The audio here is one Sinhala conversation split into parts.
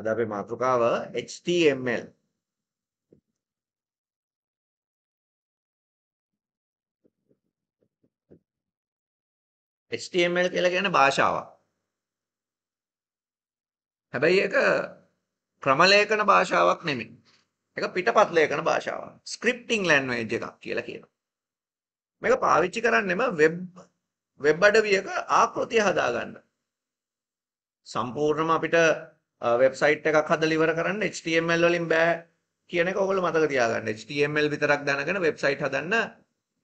අද අපේ මාතෘකාව HTML HTML කියලා කියන්නේ භාෂාවක්. හැබැයි ඒක ක්‍රමලේඛන භාෂාවක් නෙමෙයි. ඒක පිටපත් ලේඛන භාෂාවක්. ස්ක්‍රිප්ටිං ලැන්ග්වේජ් එකක් කියලා කියනවා. මේක පාවිච්චි කරන්නෙම වෙබ් වෙබ් අඩවියක ආකෘතිය හදාගන්න. සම්පූර්ණම අපිට වෙබ්සයිට් එකක් හදලා ඉවර කරන්න HTML වලින් බෑ කියන එක ඔයගොල්ලෝ මතක තියාගන්න. HTML විතරක් දැනගෙන වෙබ්සයිට් හදන්න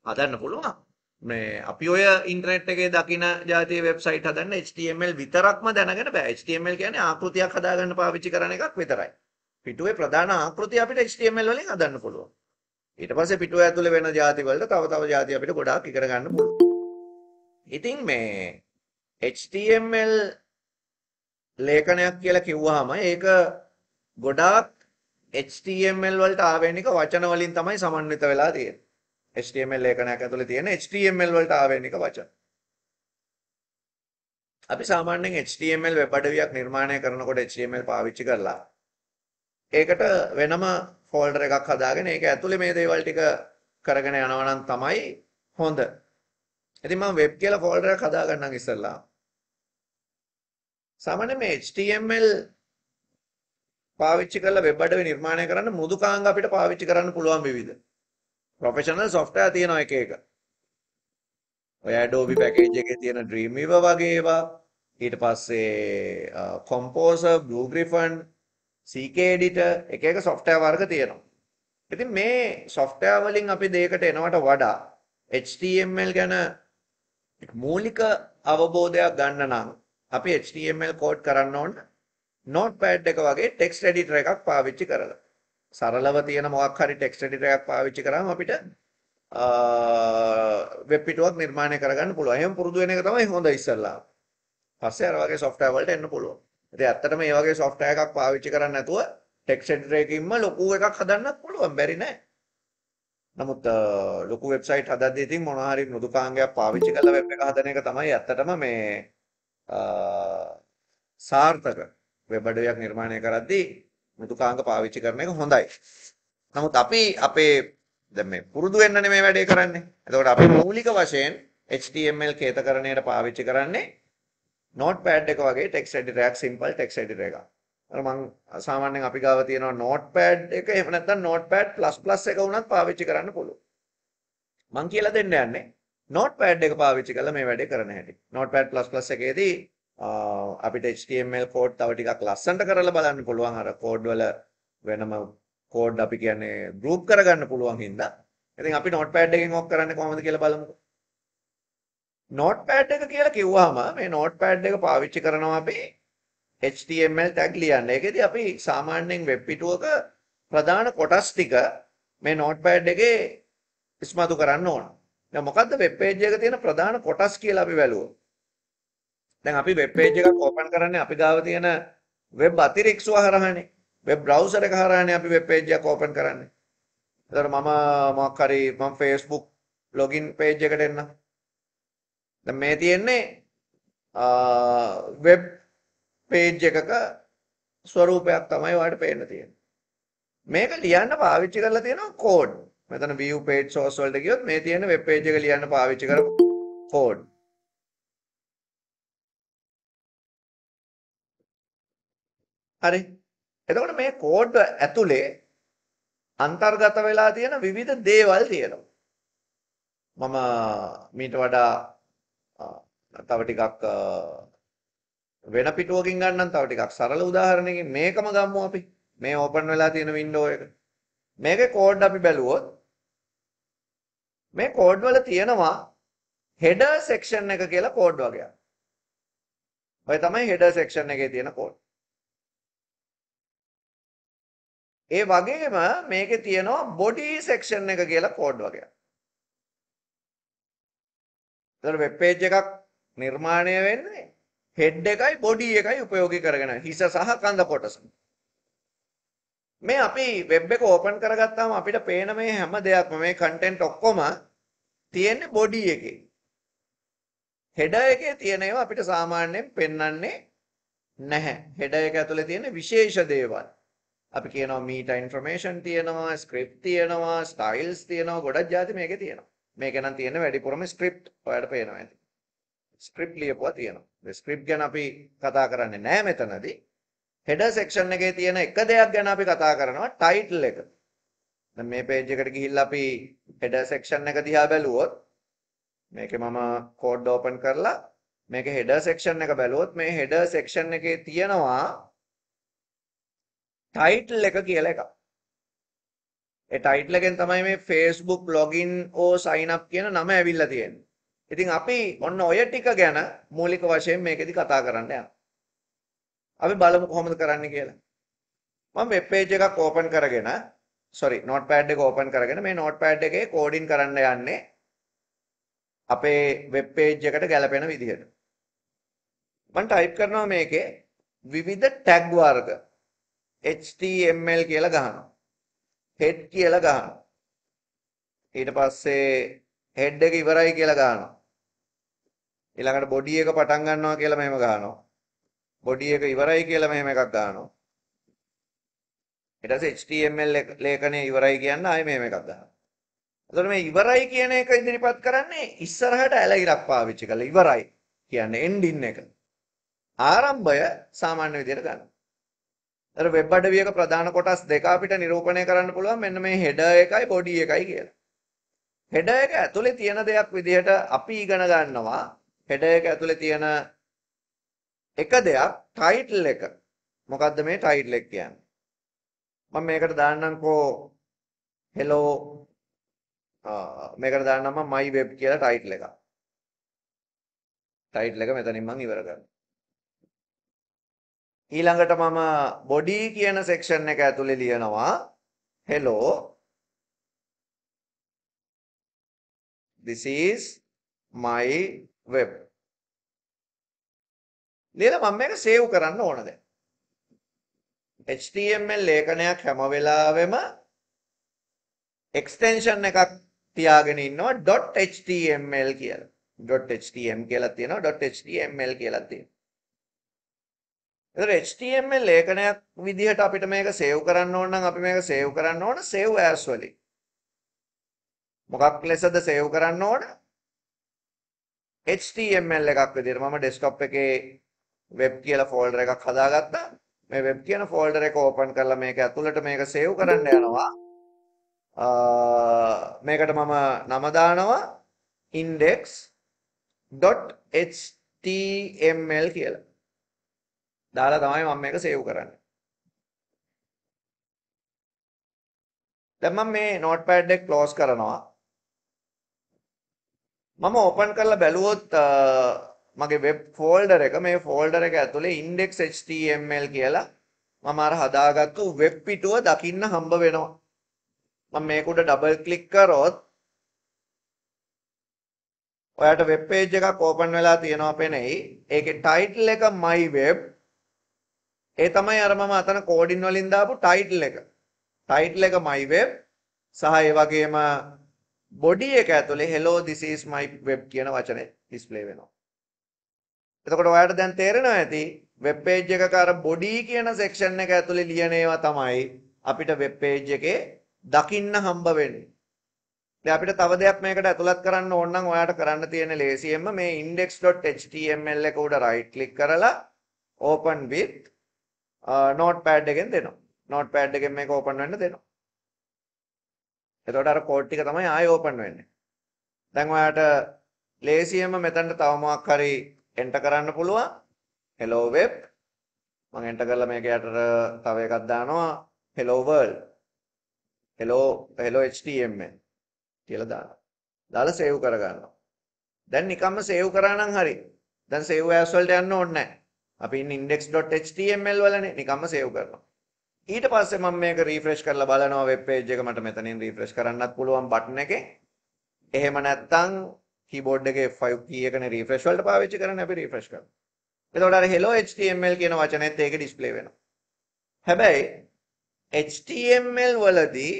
හදන්න පුළුවන්. මේ අපි ඔය ඉන්ටර්නෙට් එකේ දකින જાතිය වෙබ්සයිට් හදන්න HTML විතරක්ම දැනගෙන බෑ. HTML කියන්නේ ආකෘතියක් හදාගන්න පාවිච්චි කරන එකක් විතරයි. පිටුවේ ප්‍රධාන ආකෘතිය අපිට HTML වලින් හදන්න පුළුවන්. ඊට පස්සේ පිටුව ඇතුලේ වෙන જાති වලට තව තව જાති අපිට ගොඩාක් ඉගෙන ගන්න පුළුවන්. ඉතින් මේ HTML ලේඛනයක් කියලා කිව්වහම ඒක ගොඩාක් HTML වලට ආවේනික වචන වලින් තමයි සමන්විත වෙලා තියෙන්නේ. HTML ලේඛනයක් ඇතුලේ තියෙන HTML වලට ආවේනික වචන. අපි සාමාන්‍යයෙන් HTML වෙබ් අඩවියක් නිර්මාණය කරනකොට HTML පාවිච්චි කරලා ඒකට වෙනම ෆෝල්ඩර් එකක් හදාගෙන ඒක ඇතුලේ මේ දේවල් ටික කරගෙන යනවා නම් තමයි හොඳ. ඉතින් මම වෙබ් කියලා ෆෝල්ඩරයක් හදාගන්නම් ඉස්සෙල්ලා. සාමාන්‍ය මේ HTML පාවිච්චි කරලා වෙබ් අඩවි නිර්මාණය කරන්න මෘදුකාංග අපිට පාවිච්චි කරන්න පුළුවන් විවිධ ප්‍රොෆෙෂනල් software තියෙනවා එක එක. ඔය Adobe package එකේ තියෙන Dreamweaver වගේ ඒවා ඊට පස්සේ Composer, Blue Griffin, CK Editor එක එක software වර්ග තියෙනවා. ඉතින් මේ software වලින් අපි දෙයකට එනවට වඩා HTML ගැන මූලික අවබෝධයක් ගන්න නම් අපි HTML කෝඩ් කරන්න ඕන Notepad එක වගේ text editor එකක් පාවිච්චි කරලා. සරලව තියෙන මොකක් හරි text editor එකක් පාවිච්චි කරාම අපිට වෙබ් පිටුවක් නිර්මාණය කරගන්න පුළුවන්. එහෙම පුරුදු වෙන එක තමයි හොඳ ඉස්සල්ලා. පස්සේ අර වගේ software වලට එන්න පුළුවන්. ඉතින් ඇත්තටම මේ වගේ software එකක් පාවිච්චි කරන්නේ නැතුව text editor එකකින්ම ලොකු එකක් හදන්නත් පුළුවන්. බැරි නෑ. නමුත් ලොකු වෙබ්සයිට් හදද්දී ඉතින් මොනවා හරි මෘදුකාංගයක් පාවිච්චි කරලා වෙබ් එක හදන එක තමයි ඇත්තටම මේ සාර්ථක වෙබ් අඩවියක් නිර්මාණය කරද්දී මෘදුකාංග පාවිච්චි කරන එක හොඳයි. නමුත් අපි අපේ දැන් මේ පුරුදු වෙන්නනේ මේ වැඩේ කරන්නේ. එතකොට අපි මූලික වශයෙන් HTML කේතකරණයට පාවිච්චි කරන්නේ Notepad එක වගේ text editor එකක් simple text editor එකක්. අර මං සාමාන්‍යයෙන් අපි ගාව තියෙනවා Notepad එක එහෙම නැත්නම් Notepad++ එක වුණත් පාවිච්චි කරන්න පුළුවන්. මං කියලා දෙන්න යන්නේ notepad එක පාවිච්චි කරලා මේ වැඩේ කරන හැටි. notepad++ එකේදී අපිට HTML කෝඩ් තව ටිකක් ලස්සනට කරලා බලන්න පුළුවන් අර කෝඩ් වල වෙනම කෝඩ් අපි කියන්නේ ගෲප් කරගන්න පුළුවන් හින්දා. ඉතින් අපි notepad එකෙන් ඔක් කරන්නේ කොහොමද කියලා බලමුකෝ. notepad එක කියලා කිව්වහම මේ notepad එක පාවිච්චි කරනවා අපි HTML tag ලියන්න. ඒකෙදි අපි සාමාන්‍යයෙන් වෙබ් පිටුවක ප්‍රධාන කොටස් ටික මේ notepad එකේ ඉස්මතු කරන්න ඕන. දැන් මොකද්ද වෙබ් page එක තියෙන ප්‍රධාන කොටස් කියලා අපි වැළුවොත්. දැන් අපි වෙබ් page එකක් open කරන්නේ අපි ගාව තියෙන වෙබ් අතිරික්සුව හරහානේ. වෙබ් බ්‍රවුසර් එක හරහානේ අපි වෙබ් page එකක් open කරන්නේ. එතකොට මම මොකක් හරි මම Facebook login page එකට එන්න. දැන් මේ තියෙන්නේ වෙබ් page එකක ස්වරූපයක් තමයි ඔයාලට පේන්න තියෙන්නේ. මේක ලියන්න පාවිච්චි කරලා තියෙනවා කෝඩ්. මෙතන view page source වලට ගියොත් මේ තියෙන web page එක ලියන්න පාවිච්චි කරපු code හරි එතකොට මේ කෝඩ් ඇතුලේ අන්තර්ගත වෙලා තියෙන විවිධ දේවල් තියෙනවා මම මීට වඩා තව ටිකක් වෙන පිටුවකින් ගන්නම් තව ටිකක් සරල උදාහරණයකින් මේකම ගමු අපි මේ ඕපන් වෙලා තියෙන වින්ඩෝ එක මේකේ කෝඩ් අපි බැලුවොත් මේ කෝඩ් වල තියෙනවා header section එක කියලා කෝඩ් වර්ගයක්. ඔය තමයි header section එකේ තියෙන කෝඩ්. ඒ වගේම මේකේ තියෙනවා body section එක කියලා කෝඩ් වර්ගයක්. ඒතර වෙබ් page එකක් නිර්මාණය වෙන්නේ head එකයි body එකයි උපයෝගී කරගෙන හිස සහ කඳ කොටස. මේ අපි වෙබ් එක ඕපන් කරගත්තාම අපිට පේන මේ හැම දෙයක්ම මේ කන්ටෙන්ට් ඔක්කොම තියෙන්නේ බොඩි එකේ. header එකේ තියෙන ඒවා අපිට සාමාන්‍යයෙන් පෙන්වන්නේ නැහැ. header එක ඇතුලේ තියෙන විශේෂ දේවල්. අපි කියනවා මීට ইনফර්මේෂන් තියෙනවා, ස්ක්‍රිප්ට් තියෙනවා, ස්ටයිල්ස් තියෙනවා, ගොඩක් જાති මේකේ තියෙනවා. මේක නම් තියෙන වැඩිපුරම ස්ක්‍රිප්ට් ඔයාලට පේනවා ඇති. ස්ක්‍රිප්ට් ලියපුවා තියෙනවා. ස්ක්‍රිප්ට් ගැන අපි කතා කරන්නේ නැහැ මෙතනදී. හෙඩර් සෙක්ෂන් එකේ තියෙන එක දෙයක් ගැන අපි කතා කරනවා ටයිටල් එක. දැන් මේ page එකට ගිහිල්ලා අපි header section එක දිහා බැලුවොත් මේකේ මම code open කරලා මේකේ header section එක බැලුවොත් මේ header section එකේ තියෙනවා title එක කියලා එකක්. ඒ title එකෙන් තමයි මේ Facebook login or sign up කියන නම ඇවිල්ලා තියෙන්නේ. ඉතින් අපි ඔන්න ඔය ටික ගැන මූලික වශයෙන් මේකෙදි කතා කරන්න යනවා. අපි බලමු කොහොමද කරන්න කියලා. මම වෙබ් page එකක් open කරගෙන sorry notepad එක open කරගෙන මේ notepad එකේ coding කරන්න යන්නේ අපේ වෙබ් page එකට ගැලපෙන විදිහට. මම type කරනවා මේකේ විවිධ tag වර්ග HTML කියලා ගහනවා. head කියලා ගහනවා. ඊට පස්සේ head එක ඉවරයි කියලා ගහනවා. ඊළඟට body එක පටන් ගන්නවා කියලා මෙහෙම ගහනවා. බොඩි එක ඉවරයි කියලා මෙහෙම එකක් දානවා. ඊට පස්සේ HTML ලේඛනය ඉවරයි කියන්න ආයෙ මෙහෙම එකක් දානවා. එතකොට මේ ඉවරයි කියන එක ඉදිරිපත් කරන්නේ ඉස්සරහට ඇලහිරක් පාවිච්චි කරලා ඉවරයි කියන්නේ එන්ඩින් එක. ආරම්භය සාමාන්‍ය විදිහට ගන්න. අර වෙබ් අඩවියක ප්‍රධාන කොටස් දෙක අපිට නිරූපණය කරන්න පුළුවන් මෙන්න මේ header එකයි body එකයි කියලා. header එක ඇතුලේ තියෙන දෙයක් විදිහට අපි ඉගෙන ගන්නවා header එක ඇතුලේ තියෙන එක දෙයක් ටයිටල් එක. මොකද්ද මේ ටයිටල් එක කියන්නේ? මම මේකට දාන්නම්කෝ hello මේකට දාන්නම් මම my web කියලා ටයිටල් එකක්. ටයිටල් එක මෙතනින් මම ඉවර කරනවා. ඊළඟට මම බොඩි කියන සෙක්ෂන් එක ඇතුලේ ලියනවා hello this is my web නේද මම මේක සේව් කරන්න ඕන දැන්. HTML ලේඛනයක් හැම වෙලාවෙම extension එකක් තියාගෙන ඉන්නවා .html කියලා. .htm කියලා තියෙනවා .html කියලා තියෙනවා. ඒතර HTML ලේඛනයක් විදිහට අපිට මේක සේව් කරන්න ඕන නම් අපි මේක සේව් කරන්න ඕන save as වලින්. මොකක් ලෙසද සේව් කරන්න ඕන? HTML එකක් විදිහට මම desktop එකේ web කියලා ෆෝල්ඩර් එකක් හදාගත්තා. මේ web කියන ෆෝල්ඩර් එක ඕපන් කරලා මේක ඇතුළට මේක සේව් කරන්න යනවා. මේකට මම නම දානවා index.html කියලා. දාලා තමයි මම මේක සේව් කරන්නේ. දැන් මම මේ notepad එක close කරනවා. මම ඕපන් කරලා බැලුවොත් මගේ වෙබ් ෆෝල්ඩර් එක මේ ෆෝල්ඩර් එක ඇතුලේ index.html කියලා මම අර හදාගත්තු වෙබ් පිටුව දකින්න හම්බ වෙනවා. මම මේක උඩ ඩබල් ක්ලික් කරොත් ඔයාට වෙබ් page එකක් ඕපන් වෙලා තියෙනවා පෙනෙයි. ඒකේ title එක my web. ඒ තමයි අර මම අතන කෝඩින් වලින් දාපු title එක. title එක my web සහ ඒ වගේම body එක ඇතුලේ hello this is my web කියන වචනේ display වෙනවා. එතකොට ඔයාට දැන් තේරෙනවා ඇති වෙබ් page එකක අර body කියන section එක ඇතුලේ ලියන ඒවා තමයි අපිට වෙබ් page එකේ දකින්න හම්බ වෙන්නේ. දැන් අපිට තව දෙයක් මේකට ඇතුළත් කරන්න ඕන නම් ඔයාට කරන්න තියෙන ලේසියෙන්ම මේ index.html එක උඩ right click කරලා open with නෝට්පෑඩ් uh, එකෙන් දෙනවා. නෝට්පෑඩ් එකෙන් මේක ඕපන් වෙන්න දෙනවා. එතකොට අර කෝඩ් ටික තමයි ආයෙ ඕපන් වෙන්නේ. දැන් ඔයාට ලේසියෙන්ම මෙතනට තව මොකක් හරි එන්ටර් කරන්න පුළුවන් hello web මම එන්ටර් කරලා මේක යටට තව එකක් දානවා hello world hello hello html කියලා දානවා දාලා save කරගන්නවා දැන් නිකම්ම save කරා නම් හරි දැන් save as වලට යන්න ඕනේ නැහැ අපි ඉන්නේ index.html වලනේ නිකම්ම save කරනවා ඊට පස්සේ මම මේක රිෆ්‍රෙෂ් කරලා බලනවා වෙබ් පේජ් එක මට මෙතනින් රිෆ්‍රෙෂ් කරන්නත් පුළුවන් බටන් එකේ. එහෙම නැත්නම් කීබෝඩ් එකේ F5 key එකනේ refresh වලට පාවිච්චි කරන්නේ අපි refresh කරනවා. එතකොට අර hello HTML කියන වචනේත් ඒක display වෙනවා. හැබැයි HTML වලදී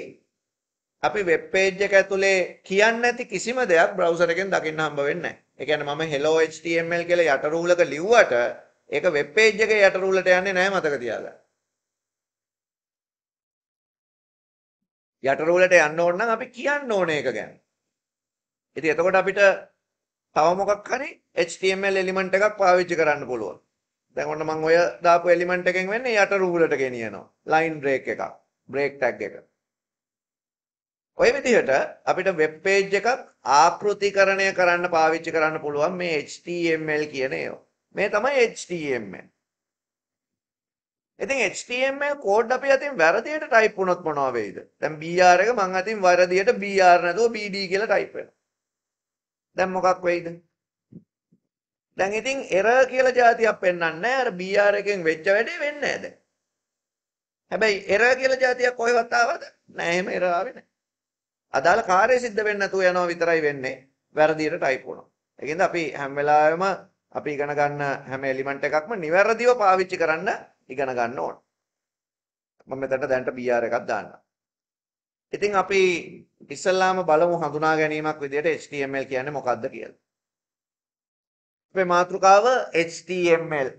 අපි වෙබ් page එක ඇතුලේ කියන්නේ නැති කිසිම දෙයක් browser එකෙන් දකින්න හම්බ වෙන්නේ නැහැ. ඒ කියන්නේ මම hello HTML කියලා යට රූලක ලිව්වට ඒක වෙබ් page එකේ යට රූලට යන්නේ නැහැ මතක තියාගන්න. යට රූලට යන්න ඕන නම් අපි කියන්න ඕනේ ඒක ගැන. ඉතින් එතකොට අපිට තව මොකක් හරි HTML එලිමන්ට් එකක් පාවිච්චි කරන්න පුළුවන්. දැන් ඔන්න මම ඔය දාපු එලිමන්ට් එකෙන් වෙන්නේ යට රූලට ගෙනියනවා. ලයින් බ්‍රේක් එකක්. බ්‍රේක් ටැග් එක. ඔය විදිහට අපිට වෙබ් පේජ් එකක් ආකෘතිකරණය කරන්න පාවිච්චි කරන්න පුළුවන් මේ HTML කියන ඒවා. මේ තමයි HTML. ඉතින් HTML කෝඩ් අපි අතින් වැරදියට ටයිප් වුණොත් මොනවා වෙයිද? දැන් BR එක මං අතින් වැරදියට BR නැතුව BD කියලා ටයිප් වෙනවා. දැන් මොකක් වෙයිද? දැන් ඉතින් error කියලා જાතියක් පෙන්වන්නේ නැහැ. අර BR එකෙන් වෙච්ච වැඩේ වෙන්නේ නැහැ දැන්. හැබැයි error කියලා જાතියක් කොහෙවත් ආවද? නැහැ එහෙම error ආවේ නැහැ. අදාළ කාර්යය සිද්ධ වෙන්නේ නැතුව යනවා විතරයි වෙන්නේ. වැරදියට type වුණා. ඒකෙන්ද අපි හැම වෙලාවෙම අපි ඉගෙන ගන්න හැම එලිමන්ට් එකක්ම නිවැරදිව පාවිච්චි කරන්න ඉගෙන ගන්න ඕන. මම මෙතනට දැන්ට BR එකක් දාන්නම්. ඉතින් අපි ඉස්සල්ලාම බලමු හඳුනා ගැනීමක් විදිහට HTML කියන්නේ මොකක්ද කියලා. අපේ මාතෘකාව HTML.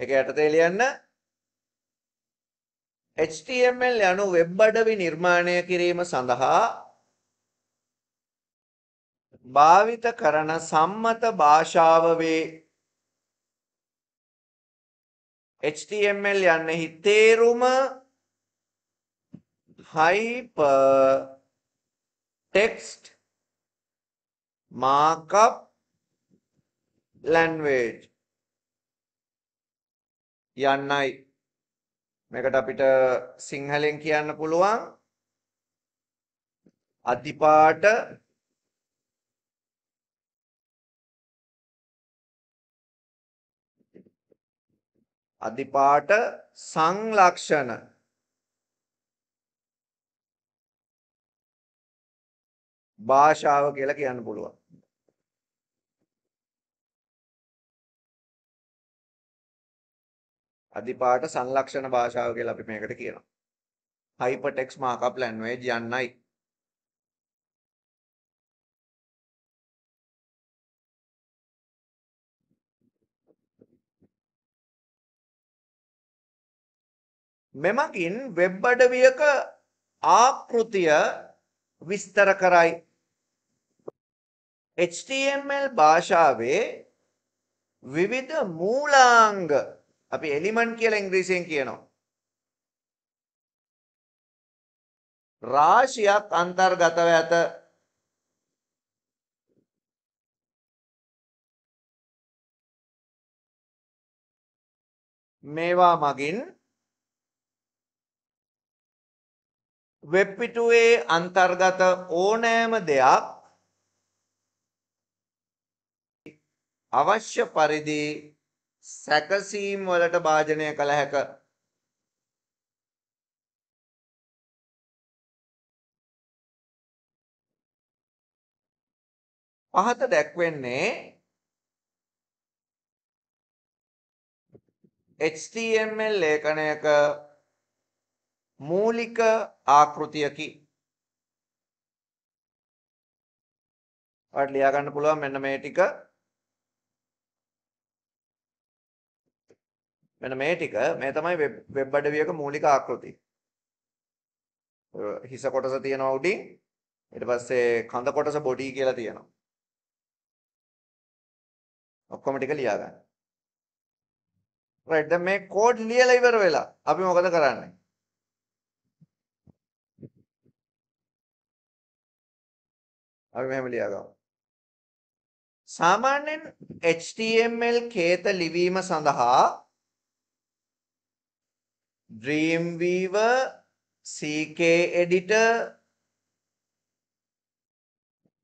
ඒක යටතේ ලියන්න HTML යනු වෙබ් අඩවි නිර්මාණය කිරීම සඳහා භාවිත කරන සම්මත භාෂාව වේ HTML යන්නෙහි තේරුම hypertext markup language යන්නයි මේකට අපිට සිංහලෙන් කියන්න පුළුවන් අධිපාට අධිපාට සංලක්ෂණ භාෂාව කියලා කියන්න පුළුවන්. අධිපාට සංලක්ෂණ භාෂාව කියලා අපි මේකට කියනවා. hypertext markup language යන්නයි. මෙමකින් වෙබ් අඩවියක ආකෘතිය විස්තර කරයි HTML භාෂාවේ විවිධ මූලාංග අපි එලිමන්ට් කියලා ඉංග්‍රීසියෙන් කියනවා. රාශියක් අන්තර්ගතව ඇත. මේවා මගින් වෙබ් පිටුවේ අන්තර්ගත ඕනෑම දෙයක් අවශ්‍ය පරිදි සැකසීම් වලට භාජනය කළ හැක. පහත දැක්වෙන්නේ HTML ලේඛනයක මූලික ආකෘතියකි. ඔයාලට ලියා ගන්න පුළුවන් මෙන්න මේ ටික මෙන්න මේ ටික මේ තමයි වෙබ් අඩවියක මූලික ආකෘතිය. හිස කොටස තියෙනවා උඩින් ඊට පස්සේ කඳ කොටස බොඩි කියලා තියෙනවා. ඔක්කොම ටික ලියා ගන්න. right දැන් මේ කෝඩ් ලියලා ඉවර වෙලා අපි මොකද කරන්නේ? අපි මෙහෙම ලියා ගමු. සාමාන්‍යයෙන් HTML කේත ලිවීම සඳහා Dreamweaver, CK Editor,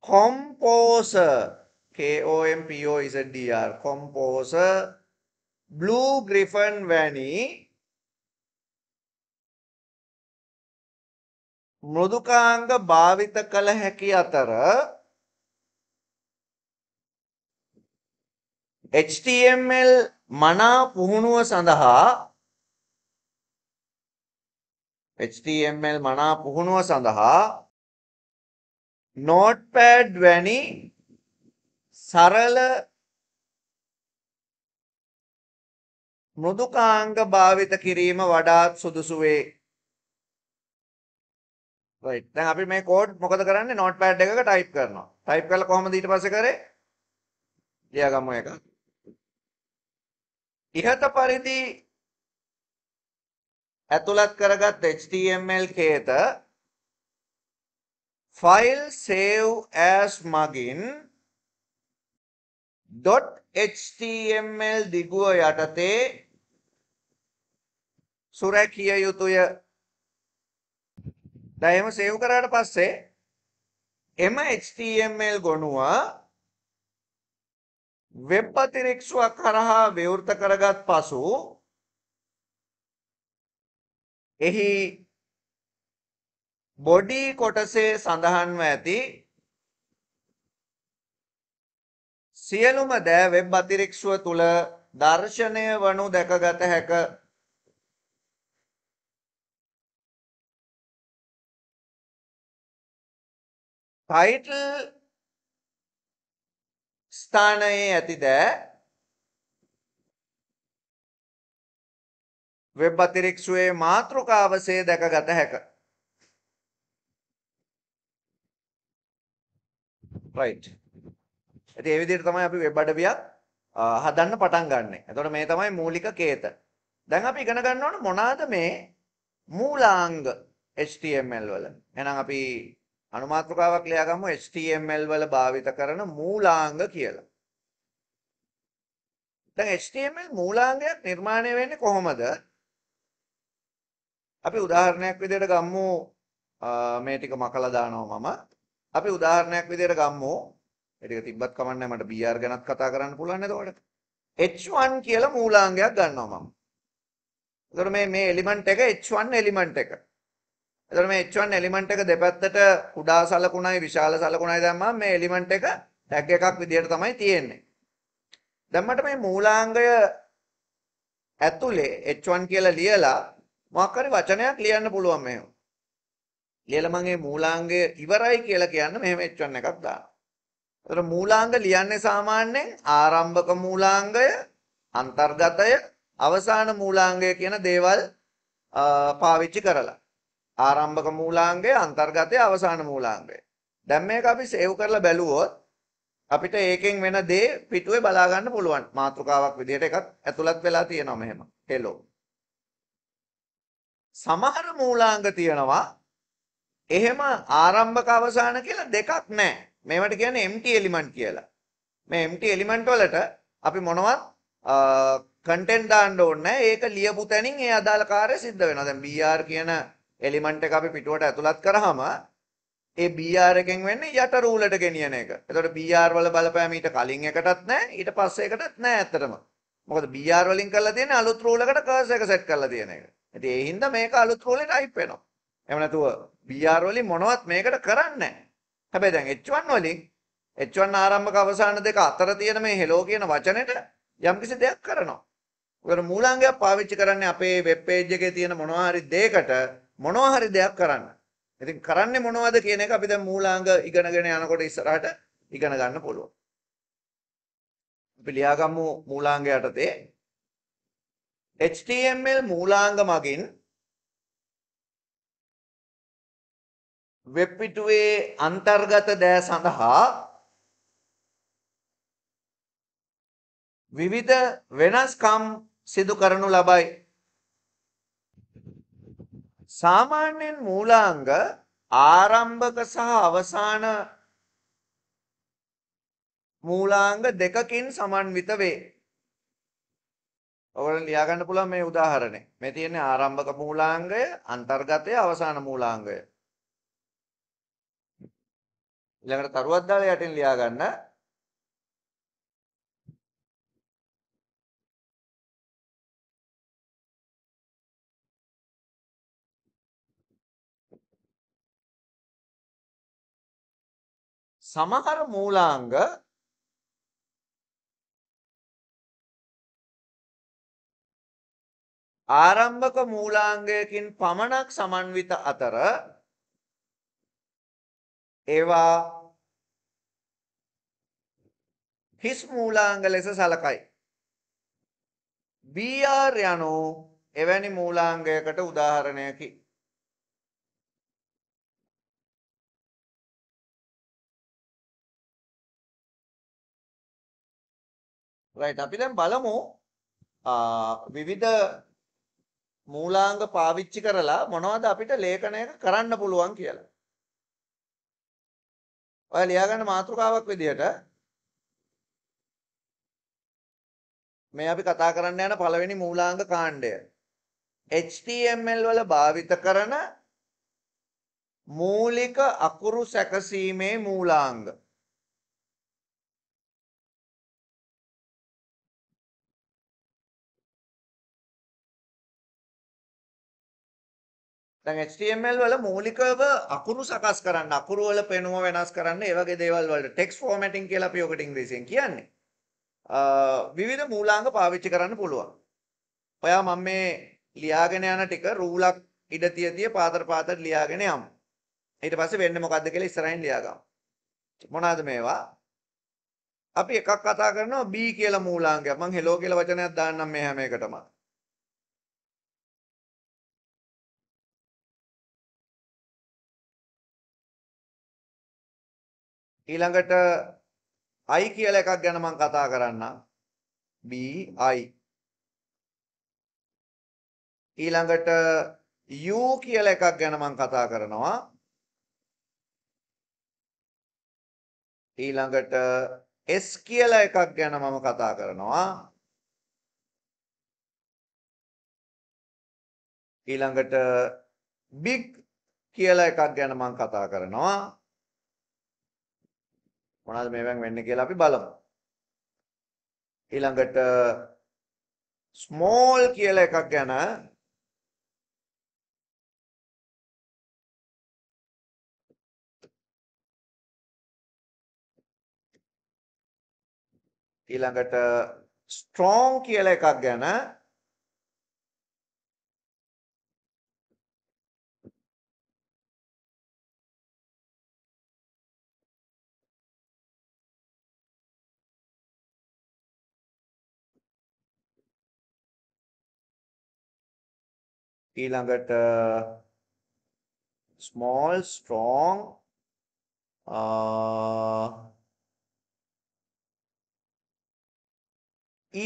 Composer, K-O-M-P-O-Z-D-R, Composer, Blue Griffin වැනි මෘදුකාංග භාවිත කළ හැකි අතර HTML මනා පුහුණුව සඳහා HTML මනා පුහුණුව සඳහා notepad වැනි සරල මෘදුකාංග භාවිත කිරීම වඩාත් සුදුසු වේ. right දැන් අපි මේ කෝඩ් මොකද කරන්නේ notepad එකක type කරනවා. type කරලා කොහමද ඊට පස්සේ කරේ? ලියාගමු එක. ඉහත පරිදි ඇතුළත් කරගත් HTML කේත ෆයිල් save as මගින් .html දිගුව යටතේ සුරැකිය යුතුය. දැන් එහෙම save කරාට පස්සේ එම HTML ගොනුව වෙබ් අතිරික්ෂුවක් කරහා විවෘත කරගත් පසු එහි බොඩි කොටසේ සඳහන්ව ඇති සියලුම දෑ වෙබ් අතිරික්ෂුව තුළ දර්ශනය වනු දැකගත හැක. ටයිටල් ස්ථානයේ ඇති දෑ වෙබ් අතිරික්ෂුවේ මාතෘකාවසේ දැකගත හැක. රයිට්. ඉතින් මේ විදිහට තමයි අපි වෙබ් අඩවියක් හදන්න පටන් ගන්නෙ. එතකොට මේ තමයි මූලික කේත. දැන් අපි ඉගෙන ගන්න ඕන මොනවාද මේ මූලාංග HTML වල. එහෙනම් අපි අනුමාත්‍රකාවක් ලියාගමු HTML වල භාවිත කරන මූලාංග කියලා. දැන් HTML මූලාංගයක් නිර්මාණය වෙන්නේ කොහොමද? අපි උදාහරණයක් විදිහට ගම්මු මේ ටික මකලා දානවා මම. අපි උදාහරණයක් විදිහට ගම්මු ඒ ටික තිබ්බත් කමන්නේ මට BR ගැනත් කතා කරන්න පුළුවන් නේද ඔයාලට? H1 කියලා මූලාංගයක් ගන්නවා මම. එතකොට මේ මේ එලිමන්ට් එක H1 එලිමන්ට් එක. එතකොට මේ H1 එලිමන්ට් එක දෙපැත්තට කුඩා සලකුණයි විශාල සලකුණයි දැම්මම මේ එලිමන්ට් එක ටැග් එකක් විදිහට තමයි තියෙන්නේ. දැන් මට මේ මූලාංගය ඇතුලේ H1 කියලා ලියලා මොකක් හරි වචනයක් ලියන්න පුළුවන් මෙහෙම. ලියලා මම මේ මූලාංගය ඉවරයි කියලා කියන්න මෙහෙම එච්චන් එකක් දානවා. ඒතර මූලාංග ලියන්නේ සාමාන්‍යයෙන් ආරම්භක මූලාංගය, අන්තර්ගතය, අවසාන මූලාංගය කියන දේවල් පාවිච්චි කරලා. ආරම්භක මූලාංගය, අන්තර්ගතය, අවසාන මූලාංගය. දැන් මේක අපි සේව් කරලා බැලුවොත් අපිට ඒකෙන් වෙන දේ පිටුවේ බලා ගන්න පුළුවන්. මාතෘකාවක් විදිහට එකක් ඇතුළත් වෙලා තියෙනවා මෙහෙම. hello සමහර මූලාංග තියෙනවා එහෙම ආරම්භක අවසාන කියලා දෙකක් නැහැ. මේවට කියන්නේ empty element කියලා. මේ empty element වලට අපි මොනවත් content දාන්න ඕනේ ඒක ලියපු තැනින් ඒ අදාළ කාර්යය සිද්ධ වෙනවා. දැන් BR කියන element එක අපි පිටුවට ඇතුළත් කරාම ඒ BR එකෙන් වෙන්නේ යට රූලට ගෙනියන එක. එතකොට BR වල බලපෑම ඊට කලින් එකටත් නැහැ ඊට පස්සේ එකටත් නැහැ ඇත්තටම. මොකද BR වලින් කරලා තියෙන්නේ අලුත් රූලකට කර්ස් එක සෙට් කරලා තියෙන එක. ඉතින් ඒ හින්දා මේක අලුත් රූලේ ටයිප් වෙනවා. එහෙම නැතුව BR වලින් මොනවත් මේකට කරන්නේ නැහැ. හැබැයි දැන් H1 වලින් H1 ආරම්භක අවසාන දෙක අතර තියෙන මේ hello කියන වචනෙට යම්කිසි දෙයක් කරනවා. ඒකට මූලාංගයක් පාවිච්චි කරන්නේ අපේ වෙබ් පේජ් එකේ තියෙන මොනවා හරි දෙයකට මොනවා හරි දෙයක් කරන්න. ඉතින් කරන්නේ මොනවද කියන එක අපි දැන් මූලාංග ඉගෙනගෙන යනකොට ඉස්සරහට ඉගෙන ගන්න පුළුවන්. අපි ලියාගමු මූලාංග යටතේ HTML මූලාංග මගින් වෙබ් පිටුවේ අන්තර්ගත දෑ සඳහා විවිධ වෙනස්කම් සිදු කරනු ලබයි. සාමාන්‍යයෙන් මූලාංග ආරම්භක සහ අවසාන මූලාංග දෙකකින් සමන්විත වේ. ඔයගොල්ලෝ ලියා ගන්න පුළුවන් මේ උදාහරණය. මේ තියෙන්නේ ආරම්භක මූලාංගය, අන්තර්ගතය, අවසාන මූලාංගය. ඊළඟට තරුවක් දාලා යටින් ලියා ගන්න. සමහර මූලාංග ආරම්භක මූලාංගයකින් පමණක් සමන්විත අතර ඒවා හිස් මූලාංග ලෙස සලකයි. BR යනු එවැනි මූලාංගයකට උදාහරණයකි. right අපි දැන් බලමු විවිධ මූලාංග පාවිච්චි කරලා මොනවද අපිට ලේඛනයක කරන්න පුළුවන් කියලා. ඔය ලියාගන්න මාතෘකාවක් විදිහට මේ අපි කතා කරන්න යන පළවෙනි මූලාංග කාණ්ඩය HTML වල භාවිත කරන මූලික අකුරු සැකසීමේ මූලාංග දැන් HTML වල මූලිකව අකුරු සකස් කරන්න අකුරු වල පෙනුම වෙනස් කරන්න ඒ වගේ දේවල් වලට text formatting කියලා අපි ඔකට ඉංග්‍රීසියෙන් කියන්නේ. විවිධ මූලාංග පාවිච්චි කරන්න පුළුවන්. ඔයා මම මේ ලියාගෙන යන ටික රූලක් ඉඩ තියදී පාතර පාතර ලියාගෙන යමු. ඊට පස්සේ වෙන්නේ මොකද්ද කියලා ඉස්සරහින් ලියාගමු. මොනවාද මේවා? අපි එකක් කතා කරනවා B කියලා මූලාංගයක්. මම hello කියලා වචනයක් දාන්නම් මේ හැම එකටම. ඊළඟට i කියලා එකක් ගැන මම කතා කරන්නම් b i ඊළඟට u කියලා එකක් ගැන මම කතා කරනවා ඊළඟට S කියලා එකක් ගැන මම කතා කරනවා. ඊළඟට big කියලා එකක් ගැන මම කතා කරනවා. මොනවද මේවෙන් වෙන්නේ කියලා අපි බලමු. ඊළඟට small කියලා එකක් ගැන ඊළඟට strong කියලා එකක් ගැන ඊළඟට small strong uh,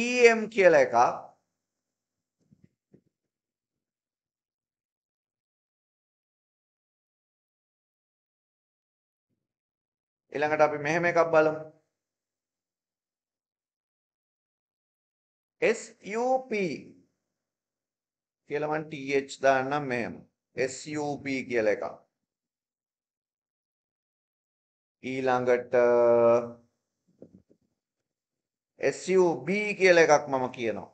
em කියලා එකක් ඊළඟට අපි මෙහෙම එකක් බලමු SUP කියලා මම th දාන්නම් මෙහෙම sub කියලා එකක් ඊළඟට sub කියලා එකක් මම කියනවා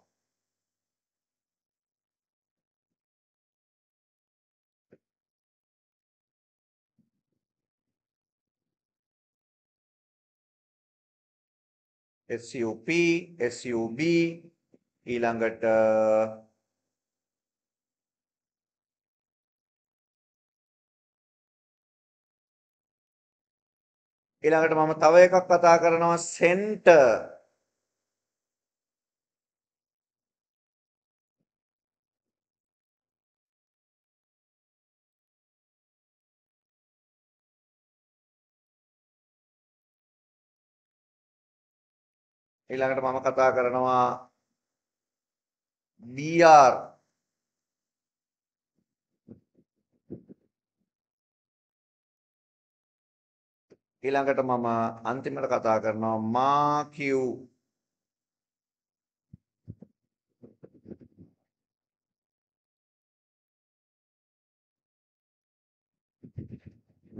SUP, SUB, ඊළඟට ඊළඟට මම තව එකක් කතා කරනවා center ඊළඟට මම කතා කරනවා BR ඊළඟට මම අන්තිමට කතා කරනවා මා කිව්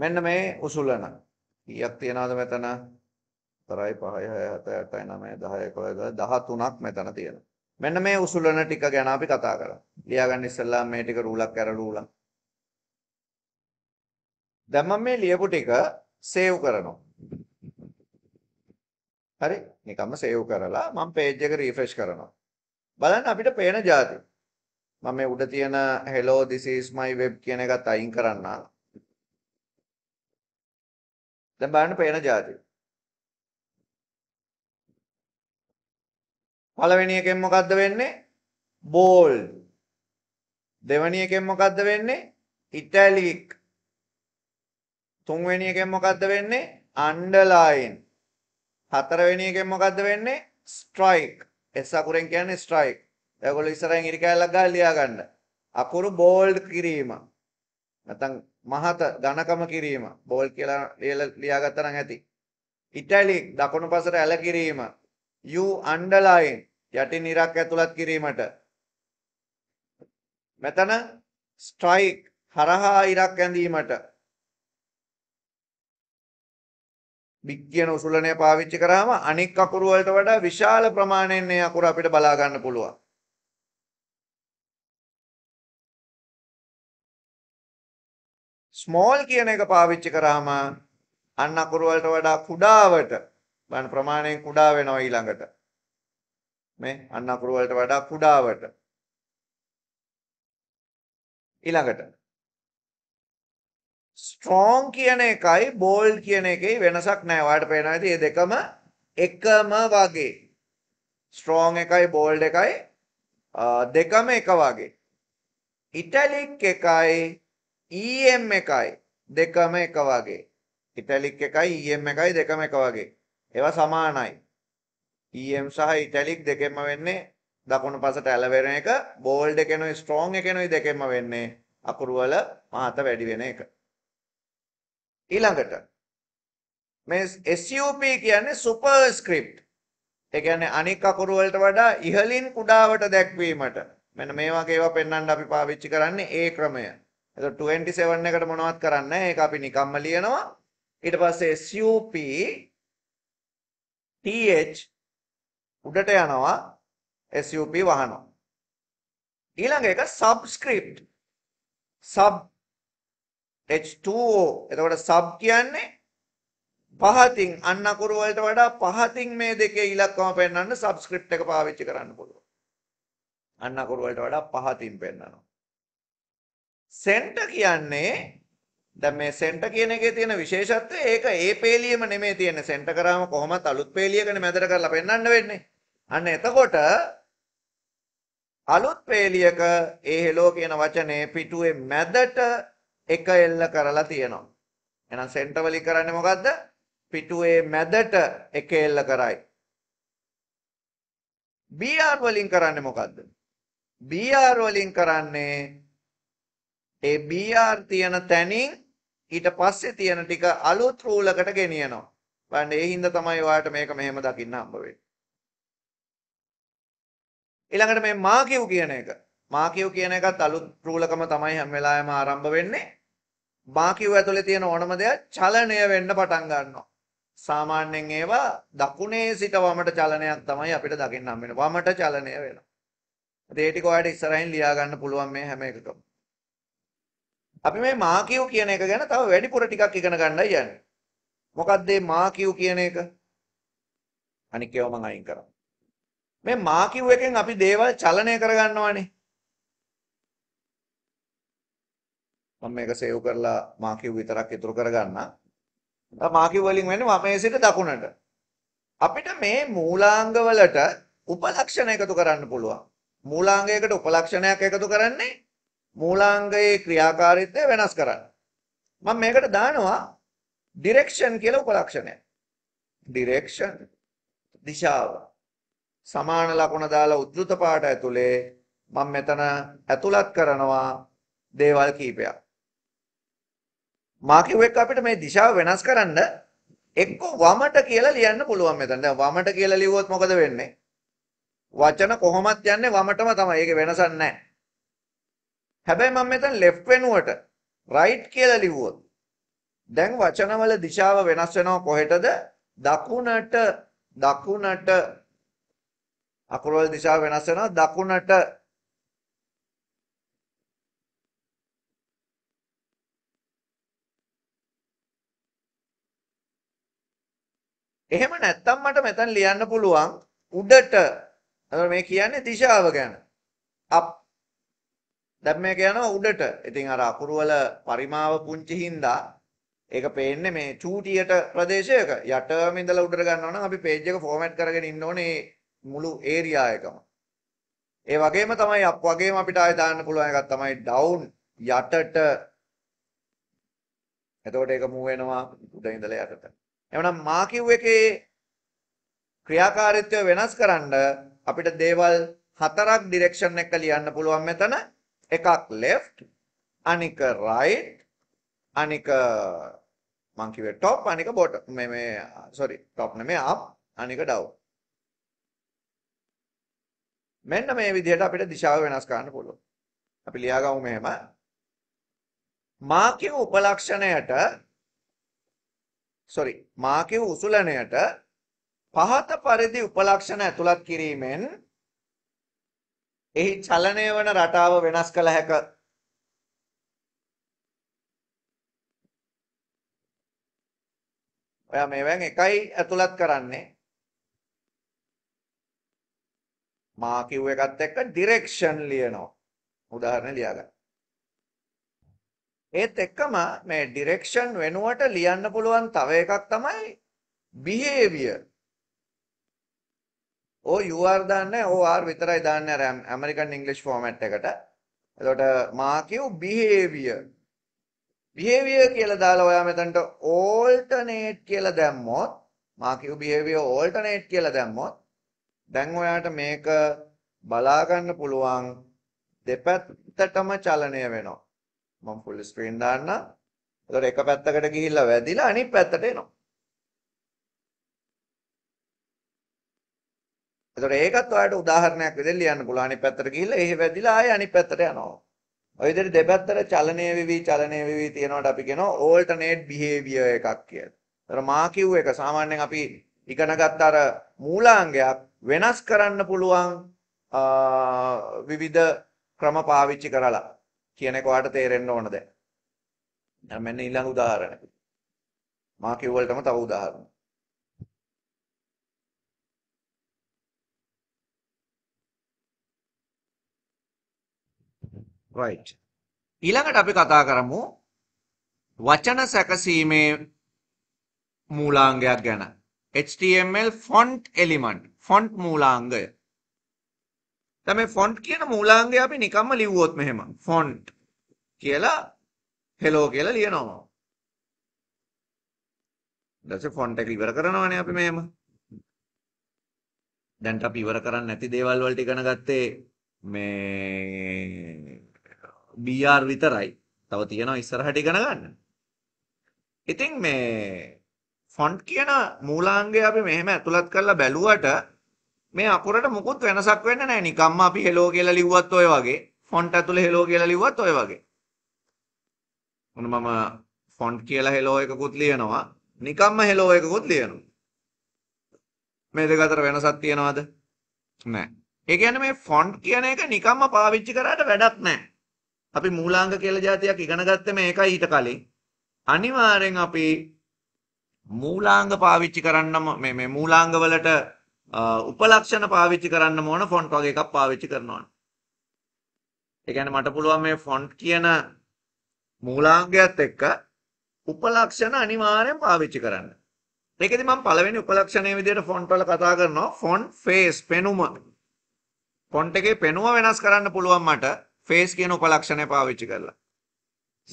මෙන්න මේ උසුලන කීයක් තියනවද මෙතන 4යි 5යි 6යි 7යි 8යි 9යි 10යි 11ක් මෙතන තියෙනවා මෙන්න මේ උසුලන ටික ගැන අපි කතා කරා ලියාගන්න ඉස්සෙල්ලා මේ ටික රූලක් ඇරලා රූලක් දැන් මම මේ ලියපු ටික සේව් කරනවා. හරි? නිකම්ම සේව් කරලා මම page එක refresh කරනවා. බලන්න අපිට පේන જાති. මම මේ උඩ තියෙන hello this is my web කියන එකත් අයින් කරන්න. දැන් බලන්න පේන જાති. පළවෙනි එකෙන් මොකද්ද වෙන්නේ? bold. දෙවෙනි එකෙන් මොකද්ද වෙන්නේ? italic. තුන්වෙනි එකෙන් මොකද්ද වෙන්නේ? අන්ඩර්ලයින්. හතරවෙනි එකෙන් මොකද්ද වෙන්නේ? ස්ට්‍රයික්. S අකුරෙන් කියන්නේ ස්ට්‍රයික්. ඒගොල්ලෝ ඉස්සරහින් ඉරි කැලක් ගහලා ලියා ගන්න. අකුරු බෝල්ඩ් කිරීම. නැත්නම් මහත ඝනකම කිරීම. බෝල් කියලා ලියා ගත්තා නම් ඇති. ඉටැලික් දකුණු පසට ඇල කිරීම. U අන්ඩර්ලයින් යටින් ඉරක් ඇතුළත් කිරීමට. මෙතන ස්ට්‍රයික් හරහා ඉරක් ඇඳීමට බික් කියන උසුලනය පාවිච්චි කරාම අනික් අකුරු වලට වඩා විශාල ප්‍රමාණයෙන් මේ අකුර අපිට බලා ගන්න පුළුවන්. ස්මෝල් කියන එක පාවිච්චි කරාම අන්න අකුරු වලට වඩා කුඩාවට බන් ප්‍රමාණයෙන් කුඩා වෙනවා ඊළඟට. මේ අන්න අකුරු වලට වඩා කුඩාවට. ඊළඟට ස්ට්‍රෝං කියන එකයි බෝල්ඩ් කියන එකේ වෙනසක් නෑ. ඔයාලට පේනවා ඉතින් මේ දෙකම එකම වගේ. ස්ට්‍රෝං එකයි බෝල්ඩ් e එකයි දෙකම එක වගේ. ඉටැලික් එකයි EM එකයි දෙකම එක වගේ. ඉටැලික් එකයි EM එකයි දෙකම එක වගේ. ඒවා සමානයි. EM සහ ඉටැලික් දෙකෙන්ම වෙන්නේ දකුණු පසට ඇලවෙන එක බෝල්ඩ් එකනොයි ස්ට්‍රෝං එකනොයි දෙකෙන්ම වෙන්නේ අකුරු වල මහත වැඩි වෙන එක. ඊළඟට මේ SUP කියන්නේ සුපර්ස්ක්‍රිප්ට්. ඒ කියන්නේ අනික් අකුරු වලට වඩා ඉහළින් කුඩාවට දැක්වීමට. මෙන්න මේ වගේ ඒවා පෙන්වන්න අපි පාවිච්චි කරන්නේ ඒ ක්‍රමය. එතකොට 27 එකට මොනවත් කරන්නේ නැහැ. ඒක අපි නිකම්ම ලියනවා. ඊට පස්සේ SUP TH උඩට යනවා SUP වහනවා. ඊළඟ එක subscript sub H2O. එතකොට sub කියන්නේ පහතින් අන්න අකුරු වලට වඩා පහතින් මේ දෙකේ ඉලක්කම පෙන්වන්න subscript එක පාවිච්චි කරන්න පුළුවන්. අන්න අකුරු වලට වඩා පහතින් පෙන්වනවා. center කියන්නේ දැන් මේ center කියන එකේ තියෙන විශේෂත්වය ඒක ඒ පේලියම නෙමෙයි තියෙන්නේ. center කරාම කොහොමත් අලුත් පේලියකනේ මැදට කරලා පෙන්වන්න වෙන්නේ. අන්න එතකොට අලුත් පේලියක ඒ hello කියන වචනේ පිටුවේ මැදට එක එල්ල කරලා තියෙනවා. එහෙනම් සෙන්ටර් වලින් කරන්නේ මොකද්ද? පිටුවේ මැදට එක එල්ල කරයි. BR වලින් කරන්නේ මොකද්ද? BR වලින් කරන්නේ ඒ BR තියෙන තැනින් ඊට පස්සේ තියෙන ටික අලුත් රූලකට ගෙනියනවා. බලන්න ඒ හින්දා තමයි ඔයාලට මේක මෙහෙම දකින්න හම්බ වෙන්නේ. ඊළඟට මේ මාකියු කියන එක. මාකියු කියන එකත් අලුත් රූලකම තමයි හැම වෙලාවෙම ආරම්භ වෙන්නේ. බාකිව් ඇතුලේ තියෙන ඕනම දෙයක් චලනය වෙන්න පටන් ගන්නවා. සාමාන්‍යයෙන් ඒවා දකුණේ සිට වමට චලනයක් තමයි අපිට දකින්න හම්බ වෙන්නේ. වමට චලනය වෙනවා. ඒ ටික ඔයාලට ඉස්සරහින් ලියා ගන්න පුළුවන් මේ හැම එකකම. අපි මේ මාකිව් කියන එක ගැන තව වැඩිපුර ටිකක් ඉගෙන ගන්නයි යන්නේ. මොකක්ද මේ මාකිව් කියන එක? අනික ඒවා මම අයින් කරා. මේ මාකිව් එකෙන් අපි දේවල් චලනය කරගන්නවානේ. මම මේක සේව් කරලා මා කිව් විතරක් ඉතුරු කරගන්නම්. මා කිව් වලින් වෙන්නේ වමේ සිට දකුණට. අපිට මේ මූලාංග වලට උපලක්ෂණ එකතු කරන්න පුළුවන්. මූලාංගයකට උපලක්ෂණයක් එකතු කරන්නේ මූලාංගයේ ක්‍රියාකාරීත්වය වෙනස් කරන්න. මම මේකට දානවා ඩිරෙක්ෂන් කියලා උපලක්ෂණය. ඩිරෙක්ෂන් දිශාව. සමාන ලකුණ දාලා උද්දෘත පාඩ ඇතුලේ මම මෙතන ඇතුළත් කරනවා දේවල් කීපයක්. මා කිව්වෙක් අපිට මේ දිශාව වෙනස් කරන්න එක්ක වමට කියලා ලියන්න පුළුවන් මෙතන. දැන් වමට කියලා ලිව්වොත් මොකද වෙන්නේ? වචන කොහොමත් යන්නේ වමටම තමයි. ඒක වෙනසක් නැහැ. හැබැයි මම මෙතන left වෙනුවට right කියලා ලිව්වොත් දැන් වචනවල දිශාව වෙනස් වෙනවා කොහෙටද? දකුණට දකුණට අකුරවල දිශාව වෙනස් වෙනවා දකුණට එහෙම නැත්තම් මට මෙතන ලියන්න පුළුවන් උඩට මේ කියන්නේ දිශාව ගැන අප් දැන් මේ කියනවා උඩට ඉතින් අර අකුරු වල පරිමාව පුංචි හින්දා ඒක පේන්නේ මේ චූටියට ප්‍රදේශයක යටම ඉඳලා උඩට ගන්නවා නම් අපි page එක format කරගෙන ඉන්න ඕනේ මුළු area එකම ඒ වගේම තමයි අප් වගේම අපිට ආය දාන්න පුළුවන් එකක් තමයි down යටට එතකොට ඒක move වෙනවා උඩ ඉඳලා යටට එවනම් මා කිව් එකේ ක්‍රියාකාරීත්වය වෙනස් කරන්න අපිට දේවල් හතරක් ඩිරෙක්ෂන් එක ලියන්න පුළුවන් මෙතන. එකක් left, අනික right, අනික මං කිව්වේ top, අනික bottom මේ මේ sorry top නෙමෙයි up, අනික down. මෙන්න මේ විදිහට අපිට දිශාව වෙනස් කරන්න පුළුවන්. අපි ලියාගමු මෙහෙම. මාක්‍ය උපලක්ෂණයට සොරි මා කිව් උසුලණයට පහත පරිදි උපලක්ෂණ ඇතුළත් කිරීමෙන් එහි චලනය වන රටාව වෙනස් කළ හැක. ඔයා මේවෙන් එකයි ඇතුළත් කරන්නේ. මා කිව් එකත් එක්ක ඩිරෙක්ෂන් ලියනවා. උදාහරණ ලියාගන්න. ඒත් එක්කම මේ ඩිරෙක්ෂන් වෙනුවට ලියන්න පුළුවන් තව එකක් තමයි behavior. ඕ you are දාන්නේ OR විතරයි දාන්නේ අර American English format එකට. එතකොට මා කියු behavior. behavior කියලා දාලා ඔයා මෙතනට alternate කියලා දැම්මොත් මා කියු behavior alternate කියලා දැම්මොත් දැන් ඔයාට මේක බලා ගන්න පුළුවන් දෙපැත්තටම චලනය වෙනවා. මම ෆුල් ස්ක්‍රීන් දාන්න. එතකොට එක පැත්තකට ගිහිල්ලා වැදිලා අනිත් පැත්තට එනවා. එතකොට ඒකත් ඔයාලට උදාහරණයක් විදිහට ලියන්න පුළුවන්. අනිත් පැත්තට ගිහිල්ලා එහෙ වැදිලා ආයෙ අනිත් පැත්තට යනවා. ඔය විදිහට දෙපැත්තට චලනය වෙවි චලනය වෙවි තියනවාට අපි කියනවා ඕල්ටර්නේට් බිහේවියර් එකක් කියලා. ඒතර මා කිව් එක සාමාන්‍යයෙන් අපි ඉගෙනගත් අර මූලාංගයක් වෙනස් කරන්න පුළුවන් විවිධ ක්‍රම පාවිච්චි කරලා. කියන එක ඔයාලට තේරෙන්න ඕන දැන්. දැන් මෙන්න ඊළඟ උදාහරණය. මා කිව්වලටම තව උදාහරණ. right ඊළඟට අපි කතා කරමු වචන සැකසීමේ මූලාංගයක් ගැන HTML font element font මූලාංගය දැන් මේ ෆොන්ට් කියන මූලාංගය අපි නිකම්ම ලිව්වොත් මෙහෙම ෆොන්ට් කියලා hello කියලා ලියනවා. දැන් ෆොන්ට් එක ඉවර කරනවානේ අපි මෙහෙම. දැන් අපි ඉවර කරන්නේ නැති දේවල් වලට ඉගෙන ගත්තේ මේ BR විතරයි. තව තියෙනවා ඉස්සරහට ඉගෙන ගන්න. ඉතින් මේ ෆොන්ට් කියන මූලාංගය අපි මෙහෙම ඇතුළත් කරලා බැලුවට මේ අකුරට මුකුත් වෙනසක් වෙන්නේ නැහැ නිකම්ම අපි hello කියලා ලිව්වත් ඔය වගේ ෆොන්ට් ඇතුලේ hello කියලා ලිව්වත් ඔය වගේ මොන මම ෆොන්ට් කියලා hello එකකුත් ලියනවා නිකම්ම hello එකකුත් ලියනවා මේ දෙක අතර වෙනසක් තියනවද නැහැ ඒ කියන්නේ මේ ෆොන්ට් කියන එක නිකම්ම පාවිච්චි කරාට වැඩක් නැහැ අපි මූලාංග කියලා જાතියක් ඉගෙන ගත්තේ මේකයි ඊට කලින් අනිවාර්යෙන් අපි මූලාංග පාවිච්චි කරන්නම මේ මේ මූලාංග වලට උපලක්ෂණ පාවිච්චි කරන්න ඕන ෆොන්ට් වගේ එකක් පාවිච්චි කරනවා. ඒ කියන්නේ මට පුළුවන් මේ ෆොන්ට් කියන මූලාංගයත් එක්ක උපලක්ෂණ අනිවාර්යෙන් පාවිච්චි කරන්න. මේකෙදි මම පළවෙනි උපලක්ෂණයේ විදිහට ෆොන්ට් වල කතා කරනවා ෆොන්ට් ෆේස් පෙනුම. ෆොන්ට් එකේ පෙනුම වෙනස් කරන්න පුළුවන් මට ෆේස් කියන උපලක්ෂණය පාවිච්චි කරලා.